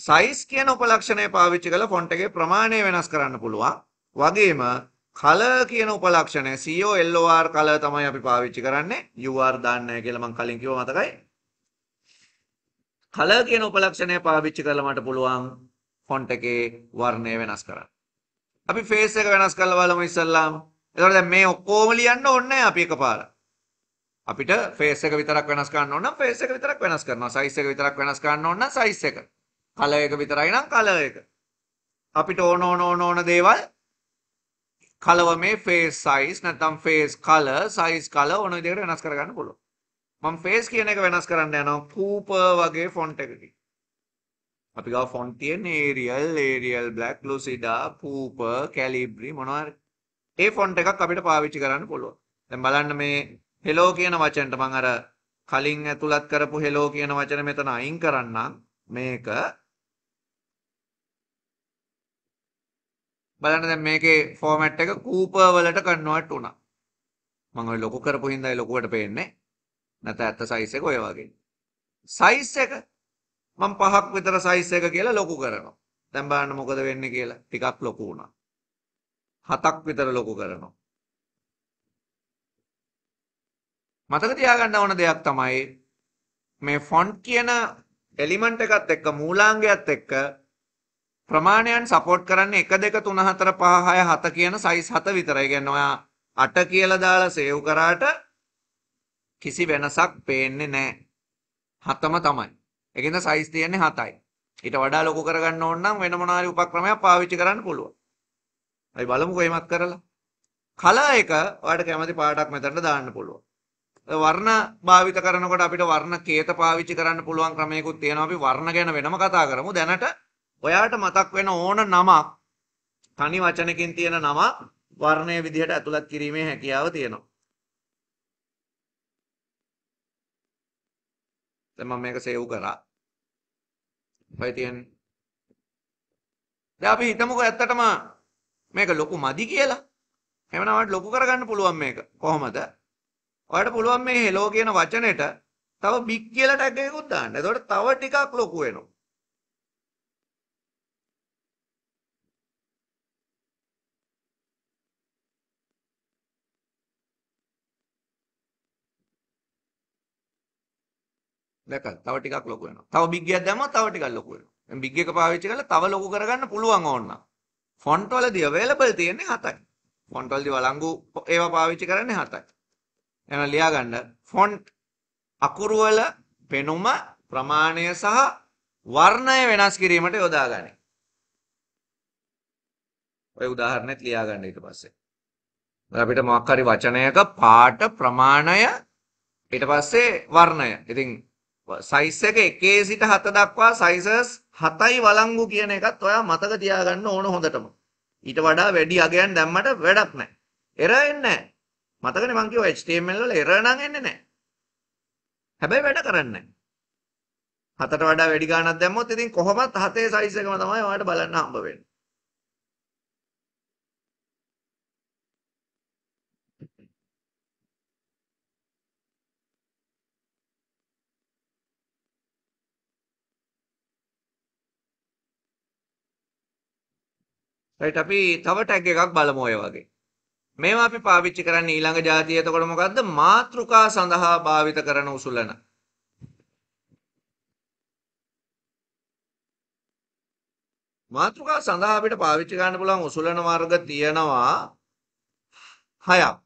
සයිස් කියන උපලක්ෂණය පාවිච්චි කරලා ෆොන්ට් එකේ ප්‍රමාණය වෙනස් කරන්න පුළුවන්. වගේම color කියන උපලක්ෂණය COLOR e color තමයි අපි පාවිච්චි කරන්නේ UR දාන්න නැහැ කියලා මම කලින් කිව්වා මතකයි color කියන උපලක්ෂණය පාවිච්චි කරලා මට පුළුවන් ෆොන්ට් එකේ වර්ණය වෙනස් කරන්න අපි ෆේස් එක වෙනස් කරලා බලමු ඉස්සල්ලාම එතකොට දැන් මේ ඔක්කොම ලියන්න ඕනේ අපි එකපාරට අපිට ෆේස් එක විතරක් වෙනස් කරන්න ඕන නම් ෆේස් එක විතරක් වෙනස් කරනවා සයිස් එක විතරක් වෙනස් කරන්න ඕන නම් සයිස් එක කලර් එක විතරයි නම් කලර් එක අපිට ඕන ඕන ඕන ඕන දේවල් කලවමේ ෆේස් සයිස් නැත්නම් ෆේස් කලර් සයිස් කලර් ඕන විදිහකට වෙනස් කරගන්න පුළුවන්. මම ෆේස් කියන එක වෙනස් කරන්න යනවා කූපර් වගේ ෆොන්ට් එකකින්. අපි ගාව ෆොන්ට් තියෙන්නේ Arial, Arial Black, Lucida, Cooper, Calibri මොනවා හරි. ඒ ෆොන්ට් එකක් අපිට පාවිච්චි කරන්න පුළුවන්. දැන් බලන්න මේ hello කියන වචනට මම අර කලින් ඇතුළත් කරපු hello කියන වචන මෙතන අයින් කරන්නම්. මේක බලන්න දැන් මේකේ ෆෝමැට් එක කූපර් වලට කන්වර්ට් වුණා. මම ඔය ලොකු කරපු හින්දායි ලොකුවට පේන්නේ. නැත්නම් ඇත්ත සයිස් එක ඔය වගේ. සයිස් එක මම පහක් විතර සයිස් එක කියලා ලොකු කරනවා. දැන් බලන්න මොකද වෙන්නේ කියලා. ටිකක් ලොකු වුණා. හතක් විතර ලොකු කරනවා. මතක තියාගන්න ඕන දෙයක් තමයි මේ ෆොන්ට් කියන එලිමන්ට් එකත් එක්ක මූලාංගයත් එක්ක ප්‍රමාණයන් සපෝට් කරන්න එක දෙක තුන හතර පහය හත කියන සයිස් හත විතරයි ගැන ඔයා අට කියල දාලා සේව් කරාට කිසි වෙනසක් පේන්නේ නෑ හතම තමයි එකද සයිස් තියන්නේ හතයි ඊට වඩා ලොකු කරගන්න ඕන්නම් වෙන මොනාරි උපක්‍රමයක් පාවිච්චි කරන්න පුළුවන් අයි බලමු කොහෙමත් කරලා කලා එක ඔයාලට කැමති පාටක් මෙතනට දාන්න පුළුවන් වර්ණ භාවිත කරනකොට අපිට වර්ණ කේත පාවිච්චි කරන්න පුළුවන් ක්‍රමයකුත් තියෙනවා අපි වර්ණ ගැන වෙනම කතා කරමු දැනට ඔයාට මතක් වෙන ඕන නමක් තනි වචනකින් තියෙන නම වර්ණය විදිහට ඇතුළත් කිරීමේ හැකියාව තියෙනවා. දැන් මම මේක සේව් කරා. පයි තියෙන්නේ. දැන් අපි හිතමුකෝ ඇත්තටම මේක ලොකු මදි කියලා. එහෙමනම් අපිට ලොකු කරගන්න පුළුවන් මේක. කොහොමද? ඔයාලට පුළුවන් මේ hello කියන වචනෙට තව big කියලා ටැග් එකකුත් දාන්න. එතකොට තව ටිකක් ලොකු වෙනවා. දැකලා තව ටිකක් ලොකු වෙනවා. තව big එකක් දැම්මම තව ටිකක් ලොකු වෙනවා. දැන් big එක පාවිච්චි කරලා තව ලොකු කරගන්න පුළුවන් ඕන නම්. ෆොන්ට් වලදී available තියෙන්නේ 7යි. ෆොන්ට් වලදී වළංගු ඒවා පාවිච්චි කරන්නේ 7යි. එහෙනම් ලියා ගන්න ෆොන්ට් අකුරු වල පෙනුම ප්‍රමාණය සහ වර්ණය වෙනස් කිරීමට යොදාගන්නේ. ඔය උදාහරණෙත් ලියා ගන්න ඊට පස්සේ. අපිට මොකක් හරි වචනයක පාට ප්‍රමාණය ඊට පස්සේ වර්ණය. ඉතින් සයිස් එක 1 සිට 7 දක්වා සයිසස් 7යි වළංගු කියන එකත් ඔයා මතක තියාගන්න ඕන හොඳටම. ඊට වඩා වැඩි අගයන් දැම්මට වැඩක් නැහැ. එරර් එන්නේ නැහැ. මතකනේ මං කිව්වා HTML වල එරර් නම් එන්නේ නැහැ. හැබැයි වැඩ කරන්නේ නැහැ. 7ට වඩා වැඩි ගාණක් දැම්මොත් ඉතින් කොහොමත් 7ේ සයිස් එකම තමයි ඔයාලට බලන්න හම්බ වෙන්නේ. රයිට් අපි තව ටැග් එකක් බලමු ඔය වගේ. මේවා අපි පාවිච්චි කරන්නේ ඊළඟ જાතිය. එතකොට මොකද්ද? මාත්‍රිකා සඳහා භාවිත කරන උසුලන. මාත්‍රිකා සඳහා අපිට පාවිච්චි කරන්න පුළුවන් උසුලන වර්ග තියෙනවා හයක්.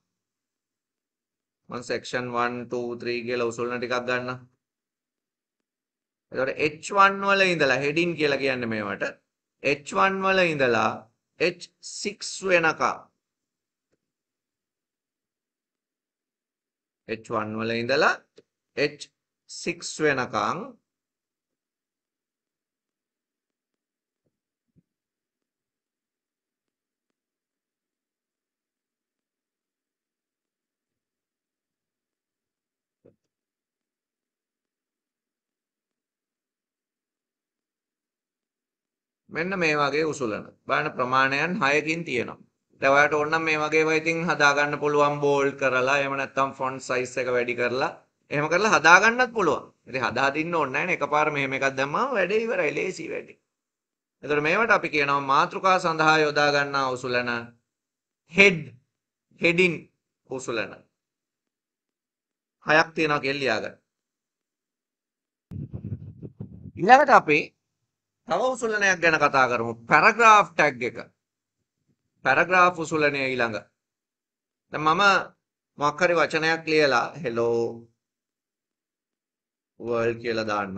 මම section 1 2 3 කියලා උසුලන ටිකක් ගන්න. එතකොට H1 වල ඉඳලා heading කියලා කියන්නේ මේවට H1 වල ඉඳලා H6 වෙනකම් H1 වල ඉඳලා H6 වෙනකම් මෙන්න මේ වගේ උසුලන. බලන්න ප්‍රමාණයන් 6කින් තියෙනවා. දැන් ඔයාලට ඕන නම් මේ වගේ ඒවා ඉතින් හදා ගන්න පුළුවන් බෝල්ඩ් කරලා එහෙම නැත්නම් ෆොන්ට් සයිස් එක වැඩි කරලා එහෙම කරලා හදා ගන්නත් පුළුවන්. ඉතින් හදා දින්න ඕනේ නැහැ නේ. එකපාර මෙහෙම එකක් දැම්මම වැඩේ ඉවරයි. ලේසි වැඩේ. එතකොට මේවට අපි කියනවා මාතෘකා සඳහා යොදා ගන්නා උසුලන head heading උසුලන. හයක් තියෙනවා කියලා ලියා ගන්න. ඊළඟට අපි තව උසුලනයක් ගැන කතා කරමු. පැරග්‍රාෆ් ටැග් එක. පැරග්‍රාෆ් උසුලනය ඊළඟ. දැන් මම මොකක් හරි වචනයක් ලියලා hello world කියලා දාන්න.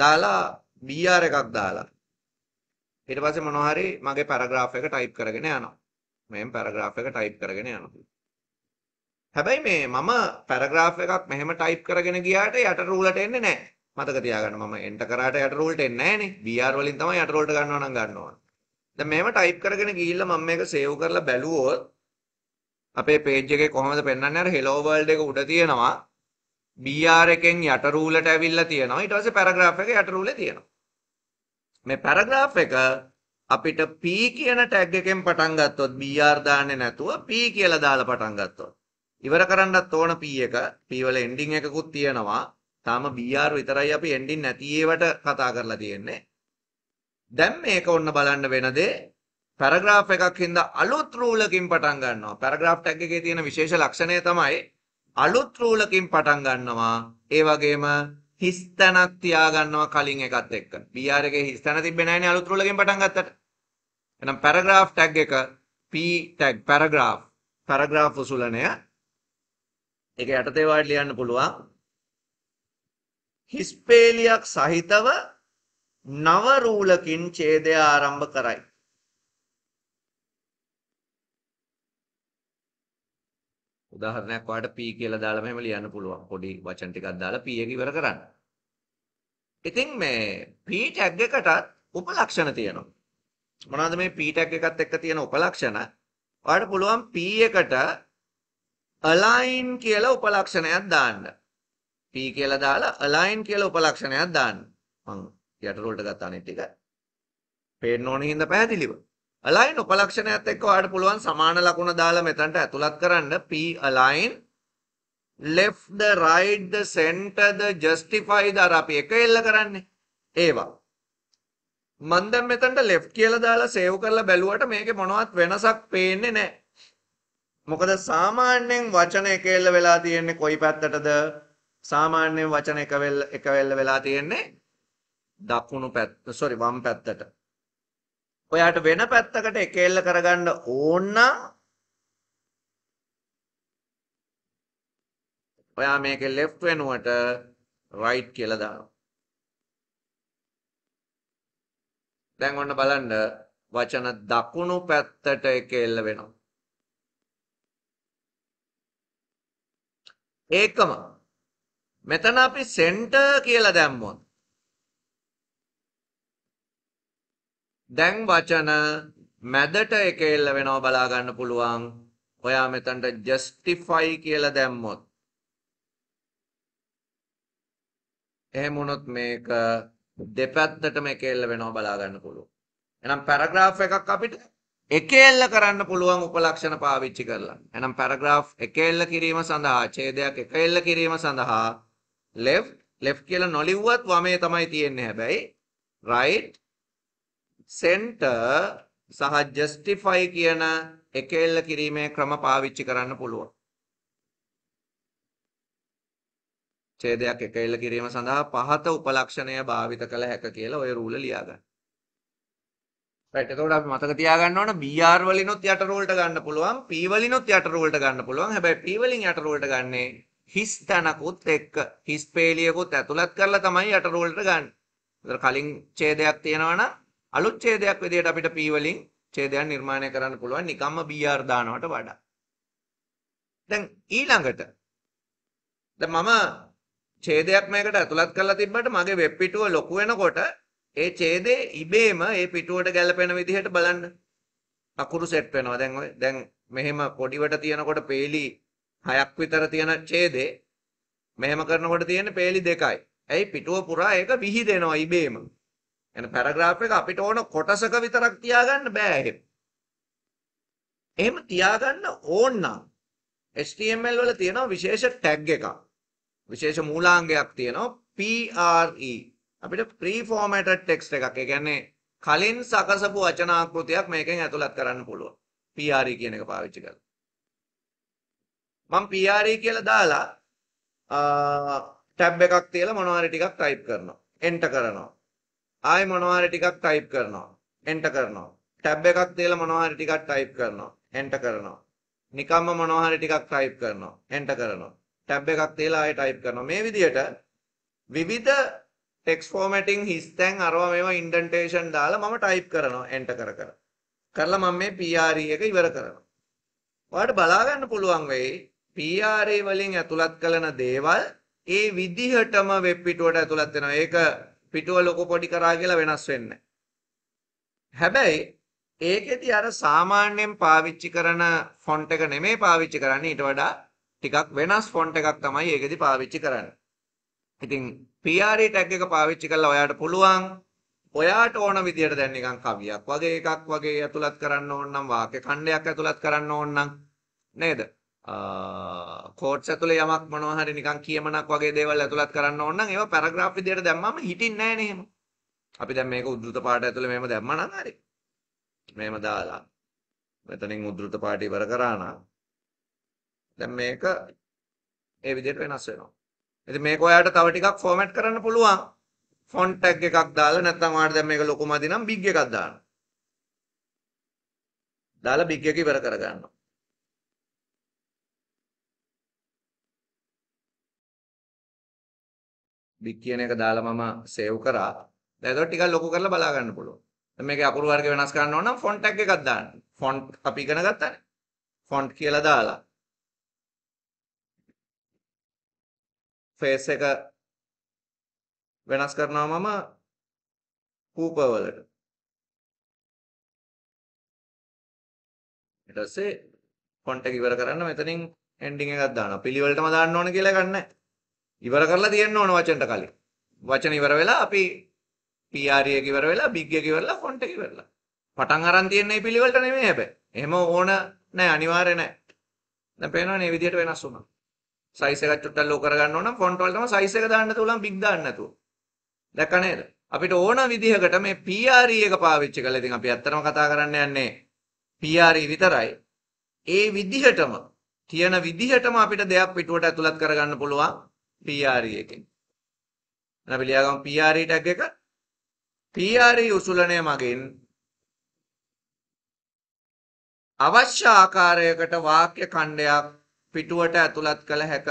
දාලා BR එකක් දාලා. ඊට පස්සේ මොනවා හරි මගේ පැරග්‍රාෆ් එක ටයිප් කරගෙන යනවා. මෙහෙම පැරග්‍රාෆ් එක ටයිප් කරගෙන යනවා. හැබැයි මේ මම පැරග්‍රාෆ් එකක් මෙහෙම ටයිප් කරගෙන ගියාට යට රූලට එන්නේ නැහැ. මතක තියාගන්න මම එන්ටර් කරාට යට රෝල්ට එන්නේ නැහනේ. VR වලින් තමයි යට රෝල්ට ගන්නව නම් ගන්න ඕන. දැන් මේව ටයිප් කරගෙන ගිහිල්ලා මම මේක සේව් කරලා බැලුවොත් අපේ page එකේ කොහොමද පෙන්වන්නේ අර hello world එක උඩ තියෙනවා. BR එකෙන් යට රූලට ඇවිල්ලා තියෙනවා. ඊට පස්සේ paragraph එක යට රූලේ තියෙනවා. මේ paragraph එක අපිට P කියන ටැග් එකෙන් පටන් ගත්තොත් BR දාන්නේ නැතුව P කියලා දාලා පටන් ගත්තොත් ඉවර කරන්නත් ඕන P එක P වල එන්ඩින් එකකුත් තියෙනවා තාම BR විතරයි අපි එන්ඩින් නැති ඒවට කතා කරලා තියෙන්නේ. දැන් මේක ඔන්න බලන්න වෙන දේ පැරග්‍රාෆ් එකක් හින්දා අලුත් රූලකින් පටන් ගන්නවා. පැරග්‍රාෆ් ටැග් එකේ තියෙන විශේෂ ලක්ෂණය තමයි අලුත් රූලකින් පටන් ගන්නවා. ඒ වගේම හිස්තැනක් තියාගන්නවා කලින් එකත් එක්ක. BR එකේ හිස්තැන තිබ්බේ නැහැනේ අලුත් රූලකින් පටන් ගත්තට. එහෙනම් paragraph tag එක P tag paragraph paragraph උසුලනය. ඒක යටතේ වාඩි ලියන්න පුළුවන්. හිස්පේලියක් සහිතව නව රූලකින් ඡේදය ආරම්භ කරයි. උදාහරණයක් ඔයාලට p කියලා දාලා මෙහෙම ලියන්න පුළුවන්. පොඩි වචන ටිකක් දාලා p එක ඉවර කරන්න. ඉතින් මේ p tag එකටත් උපලක්ෂණ තියෙනවා. මොනවාද මේ p tag එකත් එක්ක තියෙන උපලක්ෂණ? ඔයාලට පුළුවන් p එකට align කියලා උපලක්ෂණයක් දාන්න. P කියලා දාලා align කියලා උපලක්ෂණයක් දාන්න. මම යට රෝල්ට ගත්ත අනිත් ටික. පේන්න ඕනේ හින්දා පැහැදිලිව. align උපලක්ෂණයත් එක්ක ඔයාලට පුළුවන් සමාන ලකුණ දාලා මෙතනට ඇතුළත් කරන්න P align left the right the center the justify the අර අපි එක එල්ල කරන්නේ. ඒවා. මම දැන් මෙතනට left කියලා දාලා save කරලා බැලුවට මේකේ මොනවත් වෙනසක් පේන්නේ නැහැ. මොකද සාමාන්‍යයෙන් වචන එක එල්ල වෙලා තියෙන්නේ කොයි පැත්තටද සාමාන්‍යයෙන් වචන එකවෙල් එකවෙල් වෙලා තියෙන්නේ දකුණු පැත්ත සොරි වම් පැත්තට. ඔයාට වෙන පැත්තකට එකෙල්ල කරගන්න ඕන ඔයා මේක left වෙනුවට right කියලා දානවා. දැන් ඔන්න බලන්න වචන දකුණු පැත්තට එකෙල්ල වෙනවා. ඒකම මෙතන අපි සෙන්ටර් කියලා දැම්මොත් දැන් වචන මැදට එක එල්ල වෙනවා බලා ගන්න පුළුවන්. ඔයා මෙතනට justify කියලා දැම්මොත්. එහෙම වුණොත් මේක දෙපැත්තටම එක එල්ල වෙනවා බලා ගන්න පුළුවන්. එහෙනම් paragraph එකක් අපිට එක එල්ල කරන්න පුළුවන් උපලක්ෂණ පාවිච්චි කරලා. එහෙනම් paragraph එක එල්ල කිරීම සඳහා ඡේදයක් එක එල්ල කිරීම සඳහා left left කියලා නොලිව්වත් වමේ තමයි තියෙන්නේ හැබැයි right center සහ justify කියන එකෙල්ල කිරීමේ ක්‍රම පාවිච්චි කරන්න පුළුවන්. ඡේදයක් එකෙල්ල කිරීම සඳහා පහත උපලක්ෂණය භාවිත කළ හැක කියලා ওই රූල ලියා ගන්න. right එතකොට අපි මතක තියාගන්න ඕන BR වලිනුත් යට රූල්ට ගන්න පුළුවන් P වලිනුත් යට රූල්ට ගන්න පුළුවන්. හැබැයි P වලින් යට රූල්ට ගන්නේ හිස් තැනකුත් එක්ක හිස් පේලියකුත් ඇතුළත් කරලා තමයි යට රෝල්ට ගන්න. ඒතර කලින් ඡේදයක් තියෙනවනම් අලුත් ඡේදයක් විදියට අපිට p වලින් ඡේදයන් නිර්මාණය කරන්න පුළුවන් නිකම්ම br දානවට වඩා. දැන් ඊළඟට දැන් මම ඡේදයක් මේකට ඇතුළත් කරලා තිබ්බට මගේ වෙබ් පිටුව ලොකු වෙනකොට ඒ ඡේදේ ඉබේම ඒ පිටුවට ගැලපෙන විදිහට බලන්න. අකුරු සෙට් වෙනවා. දැන් ඔය දැන් මෙහෙම පොඩිවට තියනකොට peeli 6ක් විතර තියෙන ඡේදේ මෙහෙම කරනකොට තියෙන්නේ පේලි දෙකයි. ඇයි පිටුව පුරා ඒක විහිදෙනවා ඉබේම. එන පැරග්‍රාෆ් එක අපිට ඕන කොටසක විතරක් තියාගන්න බෑ එහෙම. එහෙම තියාගන්න ඕන නම් HTML වල තියෙනවා විශේෂ ටැග් එකක්. විශේෂ මූලාංගයක් තියෙනවා PRE. අපිට pre-formatted text එකක්. ඒ කියන්නේ කලින් සකසපු වචන ආකෘතියක් මේකෙන් ඇතුළත් කරන්න පුළුවන්. PRE කියන එක පාවිච්චි කරලා. මම PRA කියලා දාලා ටැබ් එකක් තියලා මොනවාරි ටිකක් ටයිප් කරනවා. එන්ටර් කරනවා. ආයෙ මොනවාරි ටිකක් ටයිප් කරනවා. එන්ටර් කරනවා. ටැබ් එකක් තියලා මොනවාරි ටිකක් ටයිප් කරනවා. එන්ටර් කරනවා. නිකම්ම මොනවාරි ටිකක් ටයිප් කරනවා. එන්ටර් කරනවා. ටැබ් එකක් තියලා ආයෙ ටයිප් කරනවා. මේ විදිහට විවිධ ටෙක්ස් ෆෝමැටින් හිස්තැන් අරවා මේවා ඉන්ඩන්ටේෂන් දාලා මම ටයිප් කරනවා එන්ටර් කර කර. කරලා මම මේ PRE එක ඉවර කරනවා. ඔයාලට බලා ගන්න පුළුවන් වෙයි PRA වලින් ඇතුළත් කරන දේවල් ඒ විදිහටම වෙබ් පිටුවට ඇතුළත් වෙනවා. ඒක පිටුව ලොකු පොඩි කරා කියලා වෙනස් වෙන්නේ හැබැයි ඒකෙදි අර සාමාන්‍යයෙන් පාවිච්චි කරන ෆොන්ට් එක නෙමෙයි පාවිච්චි කරන්නේ ඊට වඩා ටිකක් වෙනස් ෆොන්ට් එකක් තමයි ඒකෙදි පාවිච්චි කරන්නේ. ඉතින් PRA tag එක පාවිච්චි කරලා ඔයාට පුළුවන් ඔයාට ඕන විදිහට දැන් නිකන් කවියක් වගේ එකක් වගේ ඇතුළත් කරන්න ඕන නම් වාක්‍ය ඛණ්ඩයක් ඇතුළත් කරන්න ඕන නම් නේද? කෝට්ස් ඇතුලේ යමක් මොනවා හරි නිකන් කියමනක් වගේ දේවල් ඇතුළත් කරන්න ඕන නම් ඒවා පැරග්‍රාෆ් විදියට දැම්මම හිටින්නේ නැහැ නේද? අපි දැන් මේක උද්දෘත පාඩ ඇතුලේ මෙහෙම දැම්මා නම් හරි. මෙහෙම දාලා මෙතනින් උද්දෘත පාඩ ඉවර කරා නම් දැන් මේක ඒ විදිහට වෙනස් වෙනවා. ඉතින් මේක ඔයාලට තව ටිකක් ෆෝමැට් කරන්න පුළුවන්. ෆොන්ට් ටැග් එකක් දාලා නැත්නම් ඔයාලට දැන් මේක ලොකුමදි නම් බිග් එකක් දාන්න. දාලා බිග් එක ඉවර කරගන්නවා. big කියන එක දාලා මම save කරා. දැන් ඒතකොට ටිකක් ලොකු කරලා බලා ගන්න පුළුවන්. දැන් මේකේ අකුරු වර්ග වෙනස් කරන්න ඕන නම් font tag එකක් දාන්න. font අපි ඉගෙන ගත්තානේ. font කියලා දාලා. face එක වෙනස් කරනවා මම Cooper වලට. ඊට පස්සේ font එක ඉවර කරන්න මෙතනින් ending එකක් දානවා. පිළිවෙලටම දාන්න ඕන කියලා ගන්නෑ. ඉවර කරලා තියෙන්න ඕන වචනට කලින්. වචන ඉවර වෙලා අපි PR එක ඉවර වෙලා big එක ඉවරලා font එක ඉවරලා. පටන් අරන් තියෙන මේ පිළිවෙලට නෙමෙයි හැබැයි. එහෙම ඕන නෑ අනිවාර්ය නෑ. දැන් පේනවනේ මේ විදිහට වෙනස් වුණා. size එකක් චුට්ටක් ලෝ කරගන්න ඕන නම් font වල තමයි size එක දාන්න තුලම big දාන්න නැතුව. දැක්ක නේද? අපිට ඕන විදිහකට මේ PRE එක පාවිච්චි කළා. ඉතින් අපි ඇත්තටම කතා කරන්න යන්නේ PRE විතරයි. ඒ විදිහටම තියෙන විදිහටම අපිට දෙයක් පිටුවට ඇතුළත් කරගන්න පුළුවන්. PRE එකෙන්. එන අපි ලියාගමු PRE ටැග් එක PRE උසුලනය මගින් අවශ්‍ය ආකාරයකට වාක්‍ය ඛණ්ඩයක් පිටුවට ඇතුළත් කළ හැක.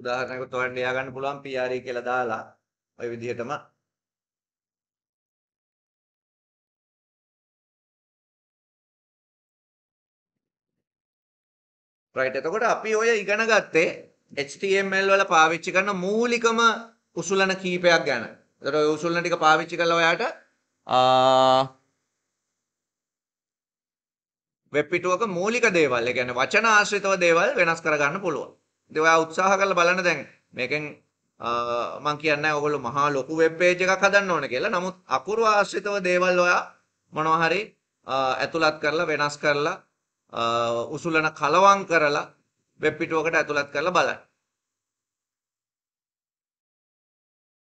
උදාහරණයක් තෝරන්න ලියා ගන්න පුළුවන් PRE කියලා දාලා ওই විදිහටම right එතකොට අපි ඔය ඉගෙන ගත්තේ HTML වල පාවිච්චි කරන මූලිකම උසුලන කීපයක් ගැන. එතකොට ඔය උසුලන ටික පාවිච්චි කරලා ඔයාට වෙබ් පිටුවක මූලික දේවල්, ඒ කියන්නේ වචන ආශ්‍රිතව දේවල් වෙනස් කරගන්න පුළුවන්. ඉතින් ඔයා උත්සාහ කරලා බලන්න දැන් මේකෙන් මං කියන්නේ ඔයගොල්ලෝ මහා ලොකු වෙබ් පේජ් එකක් හදන්න ඕන කියලා. නමුත් අකුරු ආශ්‍රිතව දේවල් ඔයා මොනවා හරි ඇතුළත් කරලා වෙනස් කරලා උසුලන කලවම් කරලා වෙබ් පිටුවකට ඇතුළත් කරලා බලන්න.